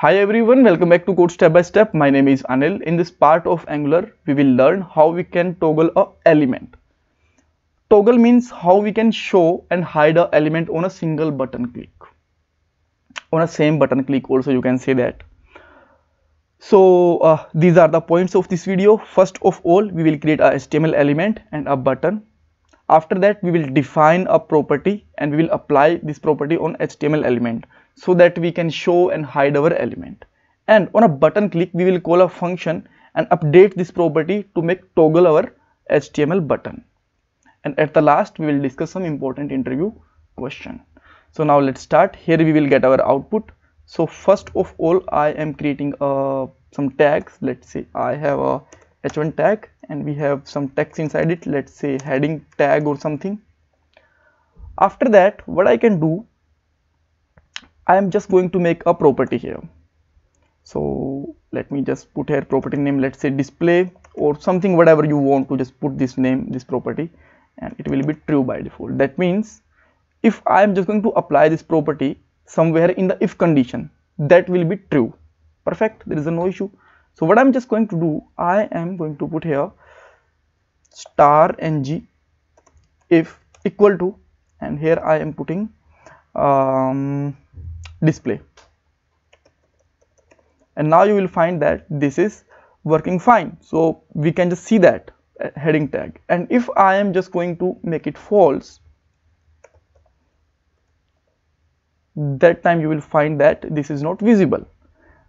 Hi everyone, welcome back to Code Step by Step. My name is Anil. In this part of Angular, we will learn how we can toggle a element. Toggle means how we can show and hide a element on a single button click. On a same button click also you can say that. So uh, these are the points of this video. First of all, we will create a HTML element and a button after that we will define a property and we will apply this property on html element so that we can show and hide our element and on a button click we will call a function and update this property to make toggle our html button and at the last we will discuss some important interview question so now let's start here we will get our output so first of all i am creating uh, some tags let's say i have a h1 tag and we have some text inside it let's say heading tag or something after that what I can do I am just going to make a property here so let me just put here property name let's say display or something whatever you want to just put this name this property and it will be true by default that means if I am just going to apply this property somewhere in the if condition that will be true perfect there is no issue so what i'm just going to do i am going to put here star ng if equal to and here i am putting um, display and now you will find that this is working fine so we can just see that uh, heading tag and if I am just going to make it false that time you will find that this is not visible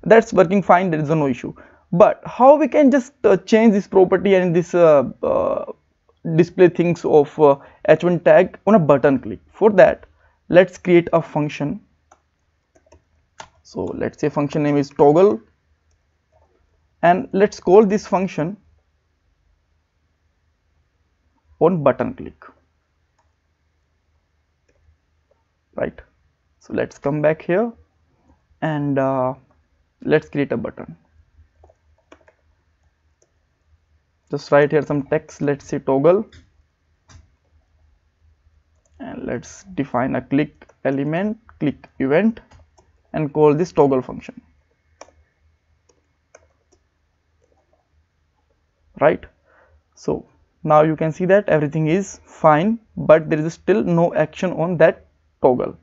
that's working fine there is no issue but how we can just uh, change this property and this uh, uh, display things of h1 uh, tag on a button click for that let's create a function so let's say function name is toggle and let's call this function on button click right so let's come back here and uh, let's create a button just write here some text let's say toggle and let's define a click element click event and call this toggle function right so now you can see that everything is fine but there is still no action on that toggle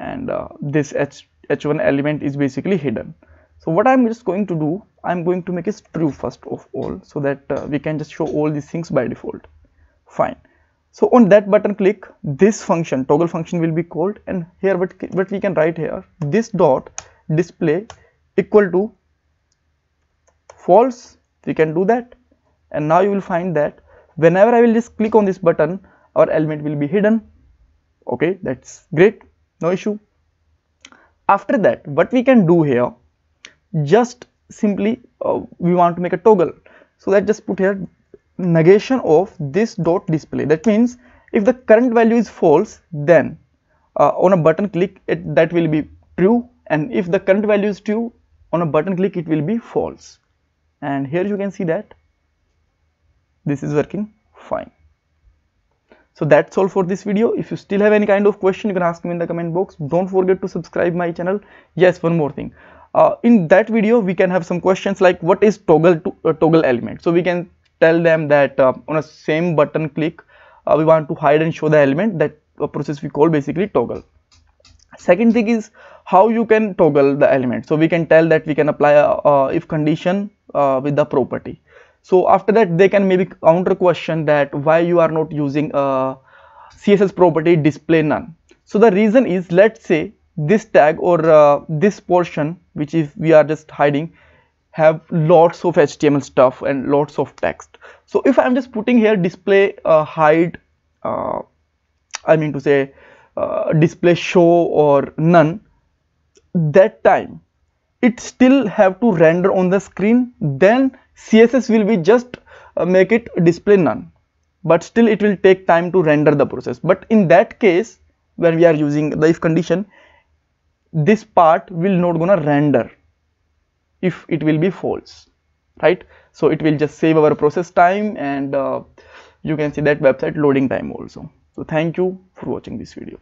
and uh, this H h1 element is basically hidden so what i'm just going to do I'm going to make it true first of all so that uh, we can just show all these things by default fine so on that button click this function toggle function will be called and here but, but we can write here this dot display equal to false we can do that and now you will find that whenever I will just click on this button our element will be hidden okay that's great no issue after that what we can do here just simply uh, we want to make a toggle so that just put here negation of this dot display that means if the current value is false then uh, on a button click it that will be true and if the current value is true on a button click it will be false and here you can see that this is working fine so that's all for this video if you still have any kind of question you can ask me in the comment box don't forget to subscribe my channel yes one more thing uh, in that video we can have some questions like what is toggle to uh, toggle element so we can tell them that uh, on a same button click uh, we want to hide and show the element that uh, process we call basically toggle second thing is how you can toggle the element so we can tell that we can apply a, if condition uh, with the property so after that they can maybe counter question that why you are not using css property display none so the reason is let's say this tag or uh, this portion which is we are just hiding have lots of HTML stuff and lots of text. So if I'm just putting here display uh, hide, uh, I mean to say uh, display show or none, that time it still have to render on the screen then css will be just uh, make it display none but still it will take time to render the process but in that case when we are using the if condition this part will not gonna render if it will be false right so it will just save our process time and uh, you can see that website loading time also so thank you for watching this video